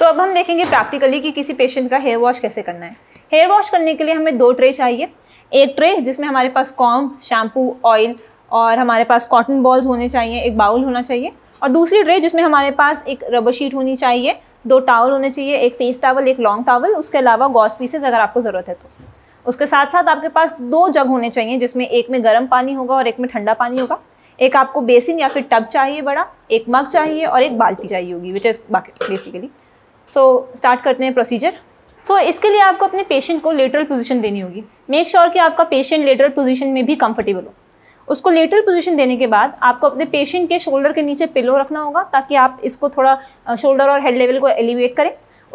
तो अब हम देखेंगे प्रैक्टिकली कि किसी पेशेंट का हेयर वॉश कैसे करना है हेयर वॉश करने के लिए हमें दो ट्रे चाहिए एक ट्रे जिसमें हमारे पास कॉम शैम्पू ऑयल और हमारे पास कॉटन बॉल्स होने चाहिए एक बाउल होना चाहिए और दूसरी ट्रे जिसमें हमारे पास एक रबर शीट होनी चाहिए दो टावल होने चाहिए एक फेस टावल एक लॉन्ग टावल उसके अलावा गॉस पीसेज अगर आपको ज़रूरत है तो उसके साथ साथ आपके पास दो जग होने चाहिए जिसमें एक में गर्म पानी होगा और एक में ठंडा पानी होगा एक आपको बेसिन या फिर टब चाहिए बड़ा एक मग चाहिए और एक बाल्टी चाहिए होगी विच इज़ बाकी बेसिकली सो स्टार्ट करते हैं प्रोसीजर सो so, इसके लिए आपको अपने पेशेंट को लेटरल पोजीशन देनी होगी मेक श्योर sure कि आपका पेशेंट लेटरल पोजीशन में भी कंफर्टेबल हो उसको लेटरल पोजीशन देने के बाद आपको अपने पेशेंट के शोल्डर के नीचे पिलो रखना होगा ताकि आप इसको थोड़ा शोल्डर और हेड लेवल को एलिवेट करें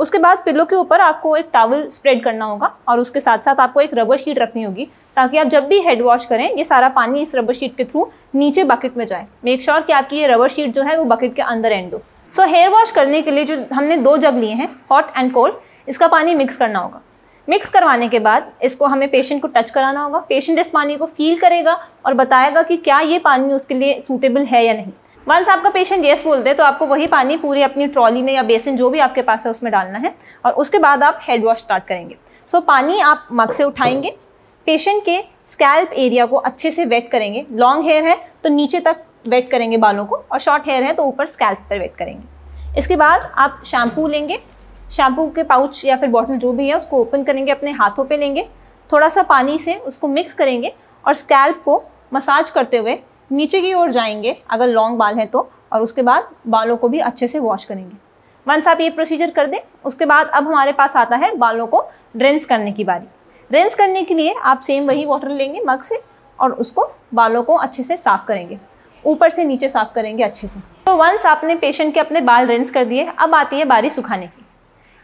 उसके बाद पिलो के ऊपर आपको एक टावल स्प्रेड करना होगा और उसके साथ साथ आपको एक रबर शीट रखनी होगी ताकि आप जब भी हेड वॉश करें ये सारा पानी इस रबर शीट के थ्रू नीचे बकेट में जाए मेक श्योर sure कि आपकी ये रबर शीट जो है वो बकेट के अंदर एंड हो सो हेयर वॉश करने के लिए जो हमने दो जग लिए हैं हॉट एंड कोल्ड इसका पानी मिक्स करना होगा मिक्स करवाने के बाद इसको हमें पेशेंट को टच कराना होगा पेशेंट इस पानी को फील करेगा और बताएगा कि क्या ये पानी उसके लिए सूटेबल है या नहीं वंस आपका पेशेंट येस बोल दे तो आपको वही पानी पूरी अपनी ट्रॉली में या बेसिन जो भी आपके पास है उसमें डालना है और उसके बाद आप हेड वॉश स्टार्ट करेंगे सो so, पानी आप मग से उठाएंगे पेशेंट के स्कैल्प एरिया को अच्छे से वेट करेंगे लॉन्ग हेयर है तो नीचे तक वेट करेंगे बालों को और शॉर्ट हेयर है तो ऊपर स्कैल्प पर वेट करेंगे इसके बाद आप शैम्पू लेंगे शैम्पू के पाउच या फिर बॉटल जो भी है उसको ओपन करेंगे अपने हाथों पे लेंगे थोड़ा सा पानी से उसको मिक्स करेंगे और स्कैल्प को मसाज करते हुए नीचे की ओर जाएंगे अगर लॉन्ग बाल हैं तो और उसके बाद बालों को भी अच्छे से वॉश करेंगे वंस आप ये प्रोसीजर कर दें उसके बाद अब हमारे पास आता है बालों को ड्रेंस करने की बारी ड्रेंस करने के लिए आप सेम वही वाटर लेंगे मग से और उसको बालों को अच्छे से साफ़ करेंगे ऊपर से नीचे साफ करेंगे अच्छे से तो वंस आपने पेशेंट के अपने बाल रेंस कर दिए अब आती है बारी सुखाने की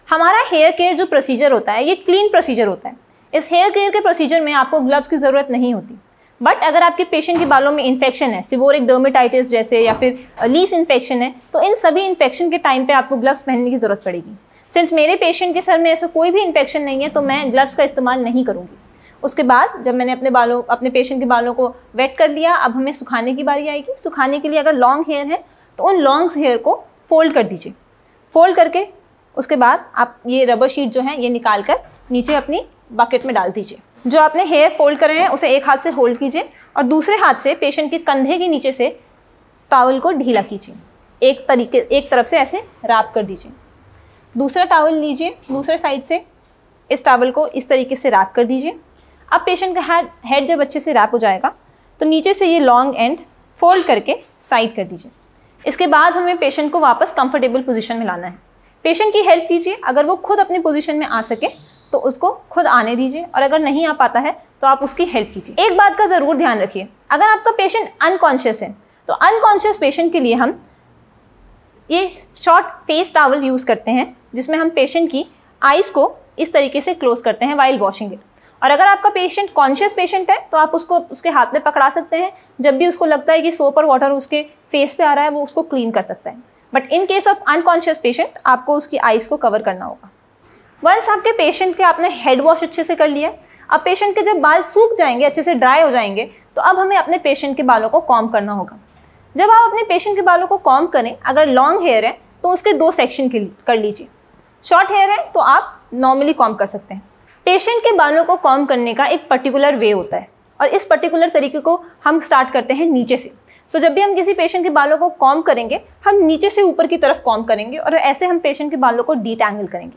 हमारा हेयर केयर जो प्रोसीजर होता है ये क्लीन प्रोसीजर होता है इस हेयर केयर के प्रोसीजर में आपको ग्लव्स की ज़रूरत नहीं होती बट अगर आपके पेशेंट के बालों में इन्फेक्शन है सिवोरिक डर्मेटाइटिस जैसे या फिर लीस इन्फेक्शन है तो इन सभी इन्फेक्शन के टाइम पे आपको ग्लव्स पहनने की ज़रूरत पड़ेगी सिंस मेरे पेशेंट के सर में ऐसा कोई भी इन्फेक्शन नहीं है तो मैं ग्लव्स का इस्तेमाल नहीं करूँगी उसके बाद जब मैंने अपने बालों अपने पेशेंट के बालों को वेट कर दिया अब हमें सुखाने की बारी आएगी सुखाने के लिए अगर लॉन्ग हेयर है तो उन लॉन्ग हेयर को फोल्ड कर दीजिए फोल्ड करके उसके बाद आप ये रबर शीट जो है ये निकाल कर नीचे अपनी बकेट में डाल दीजिए जो आपने हेयर फोल्ड करे हैं उसे एक हाथ से होल्ड कीजिए और दूसरे हाथ से पेशेंट के कंधे के नीचे से टावल को ढीला कीजिए एक तरीके एक तरफ से ऐसे रैप कर दीजिए दूसरा टावल लीजिए दूसरे साइड से इस टावल को इस तरीके से रैप कर दीजिए अब पेशेंट का हेड हेड जब अच्छे से रैप हो जाएगा तो नीचे से ये लॉन्ग एंड फोल्ड करके साइड कर दीजिए इसके बाद हमें पेशेंट को वापस कंफर्टेबल पोजीशन में लाना है पेशेंट की हेल्प कीजिए अगर वो खुद अपनी पोजीशन में आ सके तो उसको खुद आने दीजिए और अगर नहीं आ पाता है तो आप उसकी हेल्प कीजिए एक बात का ज़रूर ध्यान रखिए अगर आपका पेशेंट अनकॉन्शियस है तो अनकॉन्शियस पेशेंट के लिए हम ये शॉर्ट फेस टावल यूज़ करते हैं जिसमें हम पेशेंट की आइज़ को इस तरीके से क्लोज करते हैं वाइल वॉशिंग इट और अगर आपका पेशेंट कॉन्शियस पेशेंट है तो आप उसको उसके हाथ में पकड़ा सकते हैं जब भी उसको लगता है कि सोप और वाटर उसके फेस पे आ रहा है वो उसको क्लीन कर सकता है but in case of unconscious patient आपको उसकी आइज़ को कवर करना होगा वंस आपके पेशेंट के आपने हेड वॉश अच्छे से कर लिया अब पेशेंट के जब बाल सूख जाएंगे अच्छे से ड्राई हो जाएंगे तो अब हमें अपने पेशेंट के बालों को कॉम करना होगा जब आप अपने पेशेंट के बालों को कॉम करें अगर लॉन्ग हेयर है तो उसके दो सेक्शन कर लीजिए शॉर्ट हेयर है तो आप नॉर्मली कॉम कर सकते हैं पेशेंट के बालों को कॉम करने का एक पर्टिकुलर वे होता है और इस पर्टिकुलर तरीके को हम स्टार्ट करते हैं नीचे से सो so, जब भी हम किसी पेशेंट के बालों को कॉम करेंगे हम नीचे से ऊपर की तरफ कॉम करेंगे और ऐसे हम पेशेंट के बालों को डिटैंगल करेंगे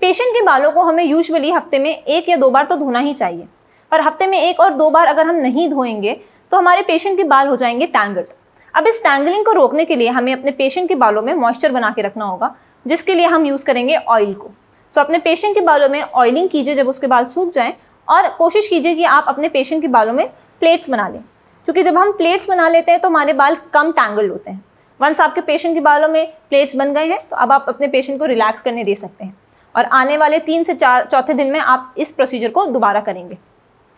पेशेंट के बालों को हमें यूजुअली हफ्ते में एक या दो बार तो धोना ही चाहिए पर हफ्ते में एक और दो बार अगर हम नहीं धोएंगे तो हमारे पेशेंट के बाल हो जाएंगे टैंगल्ड अब इस टैंगलिंग को रोकने के लिए हमें अपने पेशेंट के बालों में मॉइस्चर बना के रखना होगा जिसके लिए हम यूज़ करेंगे ऑयल को सो अपने पेशेंट के बालों में ऑयलिंग कीजिए जब उसके बाल सूख जाएँ और कोशिश कीजिए कि आप अपने पेशेंट के बालों में प्लेट्स बना लें क्योंकि जब हम प्लेट्स बना लेते हैं तो हमारे बाल कम टैंगल्ड होते हैं वंस आपके पेशेंट के बालों में प्लेट्स बन गए हैं तो अब आप अपने पेशेंट को रिलैक्स करने दे सकते हैं और आने वाले तीन से चार चौथे दिन में आप इस प्रोसीजर को दोबारा करेंगे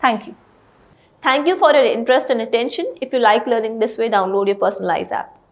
thank you thank you for your interest and attention if you like learning this way download your personalise app